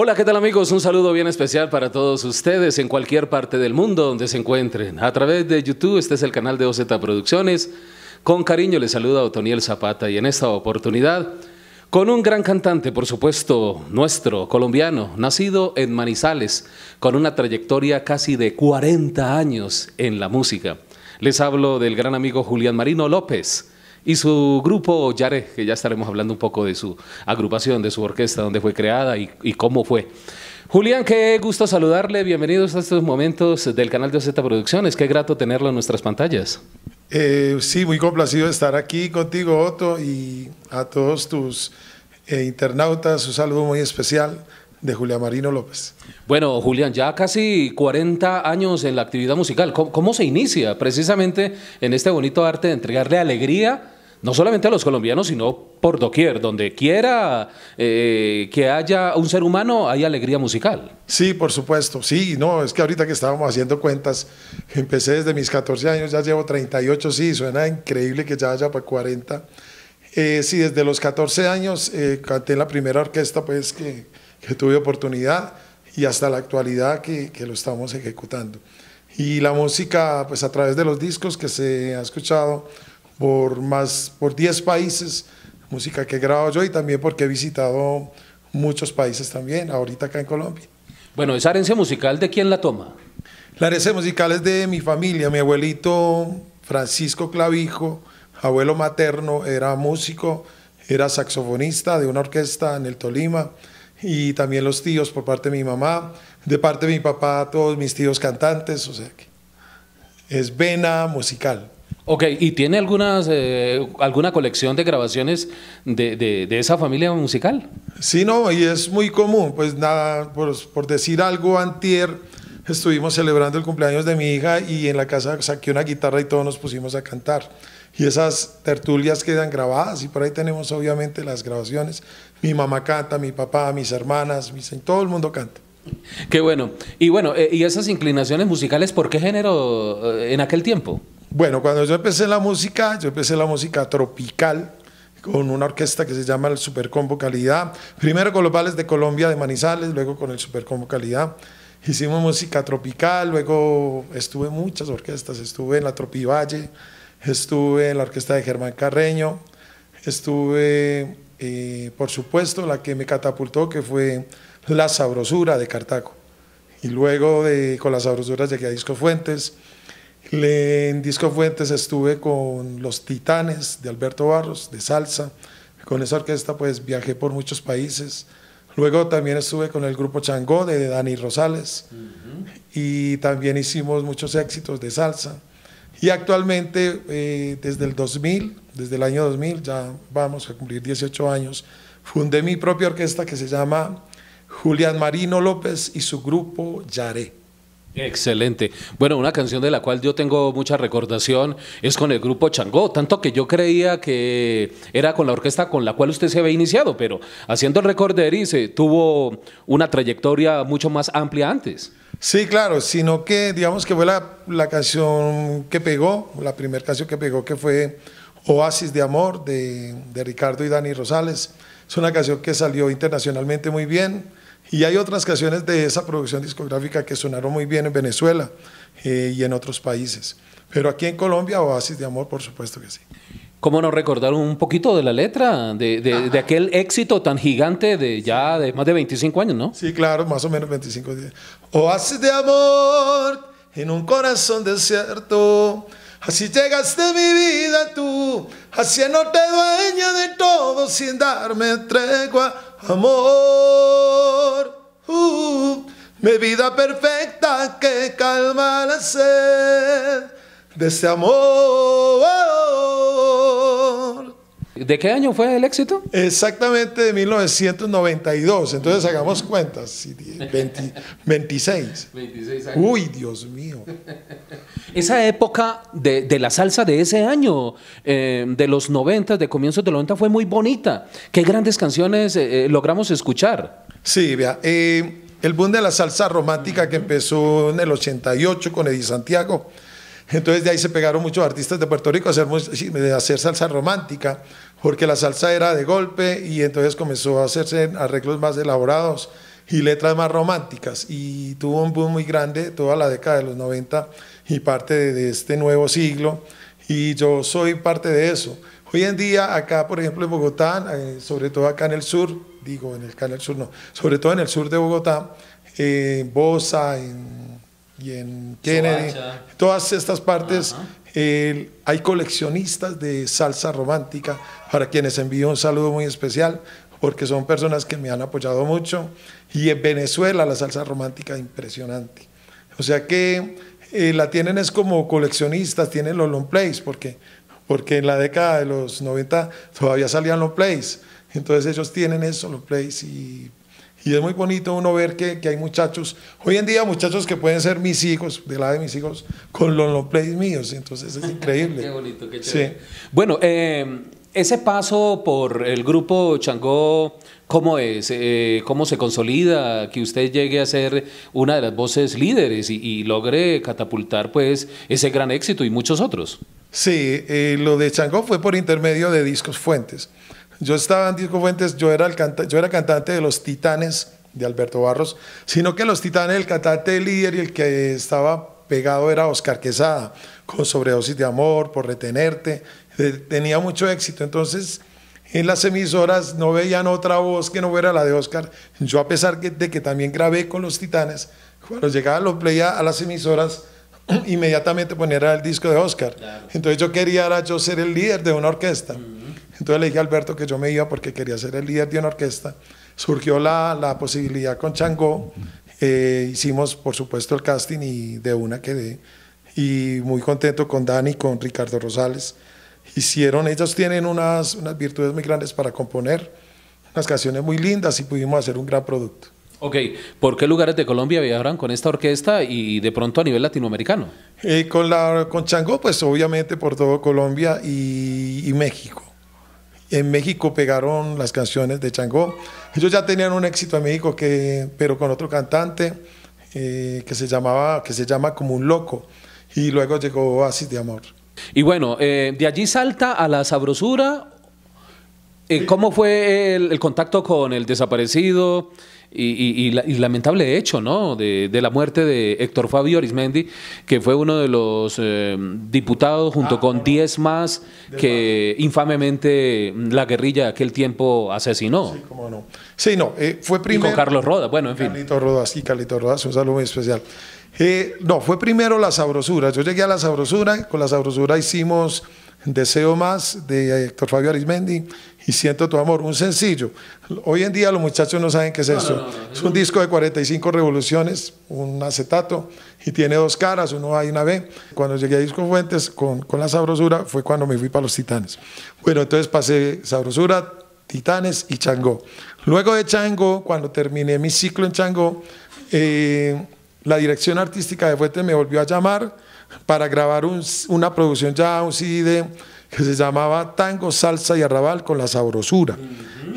Hola, ¿qué tal amigos? Un saludo bien especial para todos ustedes en cualquier parte del mundo donde se encuentren. A través de YouTube, este es el canal de OZ Producciones. Con cariño les saluda Otoniel Zapata y en esta oportunidad con un gran cantante, por supuesto, nuestro, colombiano, nacido en Manizales, con una trayectoria casi de 40 años en la música. Les hablo del gran amigo Julián Marino López y su grupo Yare, que ya estaremos hablando un poco de su agrupación, de su orquesta, dónde fue creada y, cómo fue. Julián, qué gusto saludarle. Bienvenidos a estos momentos del canal de OZ Producciones. Qué grato tenerlo en nuestras pantallas. Eh, sí, muy complacido de estar aquí contigo, Otto, y a todos tus eh, internautas. Un saludo muy especial de Julián Marino López. Bueno, Julián, ya casi 40 años en la actividad musical. ¿Cómo, se inicia precisamente en este bonito arte de entregarle alegría? No solamente a los colombianos, sino por doquier, donde quiera eh, que haya un ser humano, hay alegría musical. Sí, por supuesto, sí, no, es que ahorita que estábamos haciendo cuentas, empecé desde mis 14 años, ya llevo 38, sí, suena increíble que ya haya para pues, 40. Eh, sí, desde los 14 años eh, canté en la primera orquesta, pues que que tuve oportunidad y hasta la actualidad que, que, lo estamos ejecutando. Y la música, pues a través de los discos que se ha escuchado por más, por 10 países, música que he grabado yo y también porque he visitado muchos países también, ahorita acá en Colombia. Bueno, ¿esa herencia musical de quién la toma? La herencia musical es de mi familia, mi abuelito Francisco Clavijo, abuelo materno, era músico, era saxofonista de una orquesta en el Tolima, y también los tíos por parte de mi mamá, de parte de mi papá, todos mis tíos cantantes, o sea que es vena musical. Ok, ¿y tiene algunas, eh, alguna colección de grabaciones de, de, de, esa familia musical? Sí, no, y es muy común, pues nada, por, por decir algo, antier estuvimos celebrando el cumpleaños de mi hija y en la casa saqué una guitarra y todos nos pusimos a cantar. Y esas tertulias quedan grabadas y por ahí tenemos obviamente las grabaciones mi mamá canta, mi papá, mis hermanas, mis, todo el mundo canta. Qué bueno. Y bueno, eh, ¿y esas inclinaciones musicales por qué género eh, en aquel tiempo? Bueno, cuando yo empecé la música, yo empecé la música tropical con una orquesta que se llama el Supercombo Calidad. Primero con los Vales de Colombia de Manizales, luego con el Supercombo Calidad. Hicimos música tropical, luego estuve en muchas orquestas, estuve en la Tropivalle, estuve en la orquesta de Germán Carreño, estuve eh, por supuesto, la que me catapultó, que fue La Sabrosura de Cartago. Y luego de, con La Sabrosura llegué a Disco Fuentes. en Disco Fuentes estuve con Los Titanes de Alberto Barros, de Salsa. Con esa orquesta pues viajé por muchos países. Luego también estuve con el grupo Changó de Dani Rosales y también hicimos muchos éxitos de salsa. Y actualmente, eh, desde el 2000, desde el año 2000, ya vamos a cumplir 18 años, fundé mi propia orquesta que se llama Julián Marino López y su grupo Yaré. Excelente. Bueno, una canción de la cual yo tengo mucha recordación es con el grupo Changó, tanto que yo creía que era con la orquesta con la cual usted se había iniciado, pero haciendo el recorde, y tuvo una trayectoria mucho más amplia antes. Sí, claro, sino que digamos que fue la, canción que pegó, la primera canción que pegó que fue Oasis de Amor de, Ricardo y Dani Rosales. Es una canción que salió internacionalmente muy bien y hay otras canciones de esa producción discográfica que sonaron muy bien en Venezuela eh, y en otros países. Pero aquí en Colombia, Oasis de Amor, por supuesto que sí. ¿Cómo no recordar un poquito de la letra, de, aquel éxito tan gigante de ya de más de 25 años, ¿no? Sí, claro, más o menos 25 días. Oasis de amor en un corazón desierto, así llegaste a mi vida tú, así no te dueña de todo sin darme tregua, amor. Uh, mi vida perfecta que calma la sed de ese amor. ¿De qué año fue el éxito? Exactamente de 1992. Entonces hagamos cuentas. 26. Uy, Dios mío. Esa época de, la salsa de ese año, eh, de los 90, de comienzos de los 90, fue muy bonita. Qué grandes canciones eh, eh, logramos escuchar. Sí, vea. el boom de la salsa romántica que empezó en el 88 con Eddie Santiago. Entonces de ahí se pegaron muchos artistas de Puerto Rico a hacer salsa romántica porque la salsa era de golpe y entonces comenzó a hacerse arreglos más elaborados y letras más románticas y tuvo un boom muy grande toda la década de los 90 y parte de, este nuevo siglo y yo soy parte de eso. Hoy en día acá, por ejemplo, en Bogotá, eh, sobre todo acá en el sur, digo en el canal sur no, sobre todo en el sur de Bogotá, eh, en Bosa, en, y en Kennedy, todas estas partes, hay coleccionistas de salsa romántica, para quienes envío un saludo muy especial, porque son personas que me han apoyado mucho. Y en Venezuela la salsa romántica es impresionante. O sea que eh, la tienen es como coleccionistas, tienen los long plays, porque, porque en la década de los 90 todavía salían long plays. Entonces ellos tienen eso, long plays, y y es muy bonito uno ver que, hay muchachos, hoy en día muchachos que pueden ser mis hijos, de la de mis hijos, con los plays míos. Entonces es increíble. qué bonito, qué chévere. Bueno, em, ese paso por el grupo Changó, ¿cómo es? Eh, ¿Cómo se consolida que usted llegue a ser una de las voces líderes y, logre catapultar pues ese gran éxito y muchos otros? Sí, eh, lo de Changó fue por intermedio de Discos Fuentes. Yo estaba en Disco Fuentes, yo era, el yo era cantante de Los Titanes de Alberto Barros, sino que Los Titanes, el cantante líder y el que estaba pegado era Oscar Quesada, con sobredosis de amor, por retenerte, tenía mucho éxito. Entonces, en las emisoras no veían otra voz que no fuera la de Oscar. Yo, a pesar de que también grabé con los Titanes, cuando llegaba los play a las emisoras, inmediatamente ponía el disco de Oscar. Entonces yo quería yo ser el líder de una orquesta. Mm. Entonces le dije a Alberto que yo me iba porque quería ser el líder de una orquesta. Surgió la, la posibilidad con Changó. Eh, hicimos, por supuesto, el casting y de una quedé. Y muy contento con Dani, y con Ricardo Rosales. Hicieron, ellos tienen unas, unas virtudes muy grandes para componer, unas canciones muy lindas y pudimos hacer un gran producto. Ok, ¿por qué lugares de Colombia viajaron con esta orquesta y de pronto a nivel latinoamericano? Eh, con, la, con Chango, pues obviamente por todo Colombia y, y México. En México pegaron las canciones de Changó. Ellos ya tenían un éxito en México, pero con otro cantante eh, que, se llamaba, que se llama Como un Loco. Y luego llegó Oasis de Amor. Y bueno, eh, de allí salta a la sabrosura. Eh, ¿Cómo fue el contacto con el desaparecido? y, lamentable hecho, ¿no? De, la muerte de Héctor Fabio Arismendi, que fue uno de los eh, diputados, junto ah, con 10 más, que infamemente la guerrilla de aquel tiempo asesinó. Sí, cómo no. Sí, no, eh, fue primero. Y con Carlos Rodas, bueno, en fin. Carlito Rodas, sí, Carlito Rodas, un saludo muy especial. Eh, no, fue primero la sabrosura. Yo llegué a la sabrosura, con la sabrosura hicimos Deseo más de Héctor Fabio Arismendi y Siento tu amor, un sencillo. Hoy en día los muchachos no saben qué es eso. es un disco de 45 revoluciones, un acetato, y tiene dos caras, uno A y una B. Cuando llegué a Disco Fuentes con, la sabrosura fue cuando me fui para los Titanes. Bueno, entonces pasé sabrosura, Titanes y Chango. Luego de Chango, cuando terminé mi ciclo en Chango. eh, la dirección artística de Fuentes me volvió a llamar para grabar una producción ya, un CD que se llamaba Tango, Salsa y Arrabal con la Sabrosura.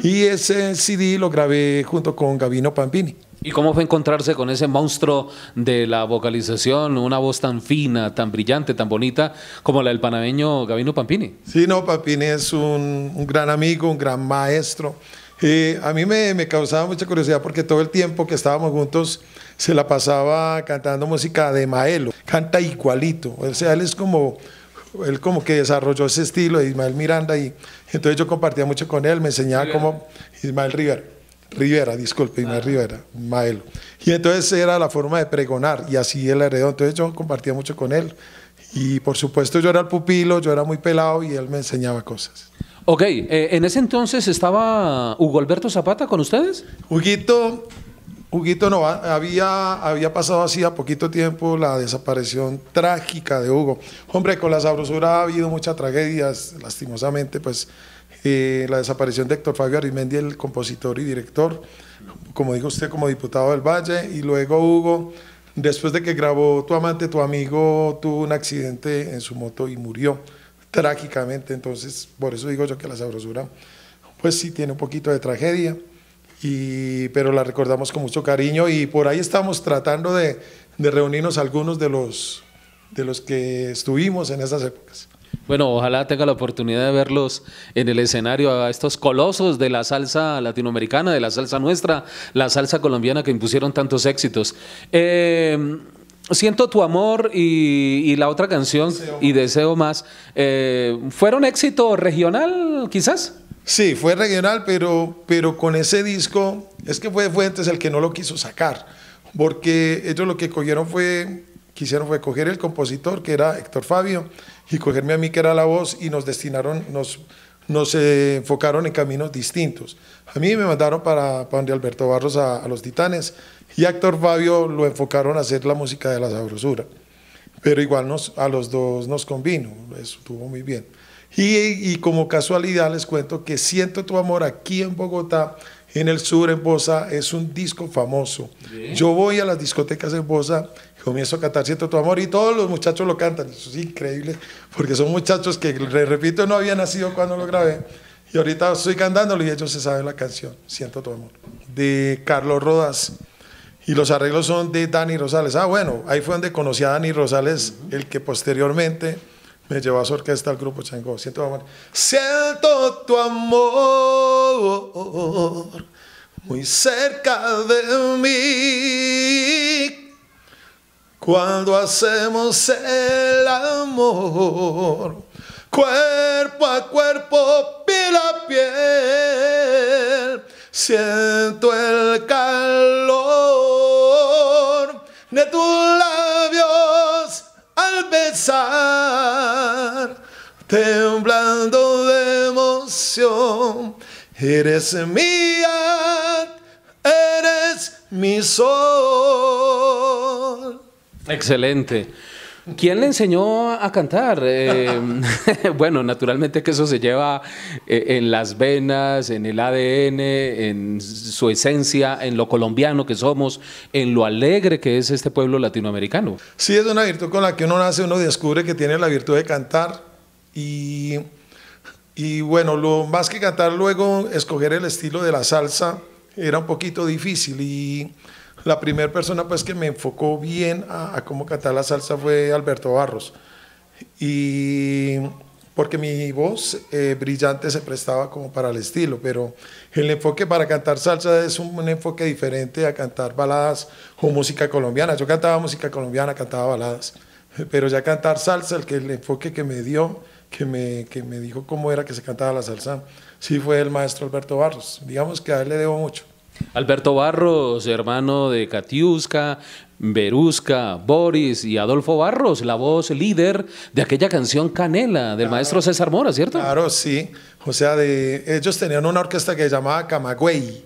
Y ese CD lo grabé junto con Gabino Pampini. ¿Y cómo fue encontrarse con ese monstruo de la vocalización, una voz tan fina, tan brillante, tan bonita como la del panameño Gabino Pampini? Sí, no, Pampini es un gran amigo, un gran maestro a mí me, causaba mucha curiosidad porque todo el tiempo que estábamos juntos se la pasaba cantando música de Maelo, canta igualito, o sea, él es como, él como que desarrolló ese estilo de Ismael Miranda y entonces yo compartía mucho con él, me enseñaba como Ismael Rivera. Rivera, disculpe, Ismael ah. Rivera, Maelo. Y entonces era la forma de pregonar y así él heredó. Entonces yo compartía mucho con él. Y por supuesto yo era el pupilo, yo era muy pelado y él me enseñaba cosas. Ok, eh, en ese entonces estaba Hugo Alberto Zapata con ustedes. Huguito, Huguito no, había, había pasado a poquito tiempo la desaparición trágica de Hugo. Hombre, con la sabrosura ha habido muchas tragedias, lastimosamente, pues eh, la desaparición de Héctor Fabio Arrimendi, el compositor y director, como dijo usted, como diputado del Valle, y luego Hugo, después de que grabó Tu Amante, Tu Amigo, tuvo un accidente en su moto y murió trágicamente. Entonces, por eso digo yo que la sabrosura, pues sí tiene un poquito de tragedia, y, pero la recordamos con mucho cariño y por ahí estamos tratando de, reunirnos algunos de los, de los que estuvimos en esas épocas. Bueno, ojalá tenga la oportunidad de verlos en el escenario a estos colosos de la salsa latinoamericana, de la salsa nuestra, la salsa colombiana que impusieron tantos éxitos. Eh, Siento tu amor y, la otra canción y deseo más. Eh, ¿Fueron éxito regional, quizás? Sí, fue regional, pero, pero con ese disco, es que fue Fuentes el que no lo quiso sacar, porque ellos lo que cogieron fue, quisieron fue coger el compositor, que era Héctor Fabio, y cogerme a mí, que era la voz, y nos destinaron, nos nos enfocaron en caminos distintos. A mí me mandaron para, pan donde Alberto Barros a, Los Titanes y actor Fabio lo enfocaron a hacer la música de la sabrosura. Pero igual nos, a los dos nos convino, eso estuvo muy bien. Y, como casualidad les cuento que Siento tu amor aquí en Bogotá, en el sur, en Bosa, es un disco famoso. Yo voy a las discotecas en Bosa comienzo a cantar Siento tu amor y todos los muchachos lo cantan. Eso es increíble, porque son muchachos que, repito, no habían nacido cuando lo grabé. Y ahorita estoy cantándolo y ellos se saben la canción, Siento tu amor, de Carlos Rodas. Y los arreglos son de Dani Rosales. Ah, bueno, ahí fue donde conocí a Dani Rosales, el que posteriormente me llevó a su orquesta al grupo Chango. Siento tu amor. Siento tu amor muy cerca de mí cuando hacemos el amor, cuerpo a cuerpo, piel a piel, siento el calor de tus labios al besar, temblando de emoción, eres mía, eres mi sol. Excelente. ¿Quién le enseñó a cantar? Eh, bueno, naturalmente que eso se lleva eh, en las venas, en el ADN, en su esencia, en lo colombiano que somos, en lo alegre que es este pueblo latinoamericano. Sí, es una virtud con la que uno nace, uno descubre que tiene la virtud de cantar y, y bueno, lo más que cantar luego, escoger el estilo de la salsa era un poquito difícil y la primera persona pues que me enfocó bien a, cómo cantar la salsa fue Alberto Barros. Y porque mi voz eh, brillante se prestaba como para el estilo, pero el enfoque para cantar salsa es un, enfoque diferente a cantar baladas o música colombiana. Yo cantaba música colombiana, cantaba baladas, pero ya cantar salsa, el, que, el enfoque que me dio, que me, que me dijo cómo era que se cantaba la salsa, sí fue el maestro Alberto Barros. Digamos que a él le debo mucho. Alberto Barros, hermano de Katiuska, Berusca, Boris y Adolfo Barros, la voz líder de aquella canción Canela del maestro César Mora, ¿cierto? Claro, sí. O sea, ellos tenían una orquesta que se llamaba Camagüey.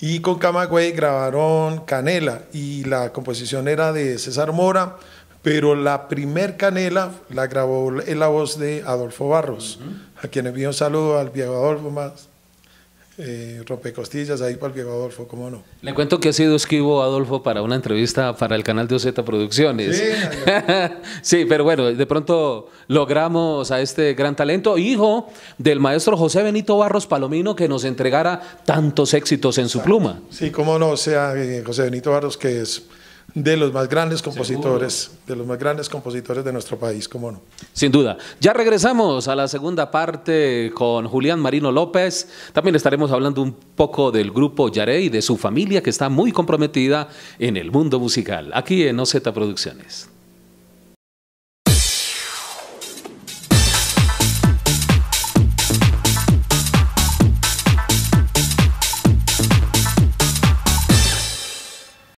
Y con Camagüey grabaron Canela. Y la composición era de César Mora, pero la primer Canela la grabó en la voz de Adolfo Barros, a quien envío un saludo al viejo Adolfo más eh, rompecostillas ahí para el Adolfo, cómo no. Le cuento que ha sido esquivo Adolfo para una entrevista para el canal de OZ Producciones. Sí, sí, pero bueno, de pronto logramos a este gran talento, hijo del maestro José Benito Barros Palomino, que nos entregara tantos éxitos en su pluma. Sí, cómo no, o sea eh, José Benito Barros, que es de los más grandes compositores, de los más grandes compositores de nuestro país, cómo no. Sin duda. Ya regresamos a la segunda parte con Julián Marino López. También estaremos hablando un poco del grupo Yaré y de su familia que está muy comprometida en el mundo musical, aquí en OZ Producciones.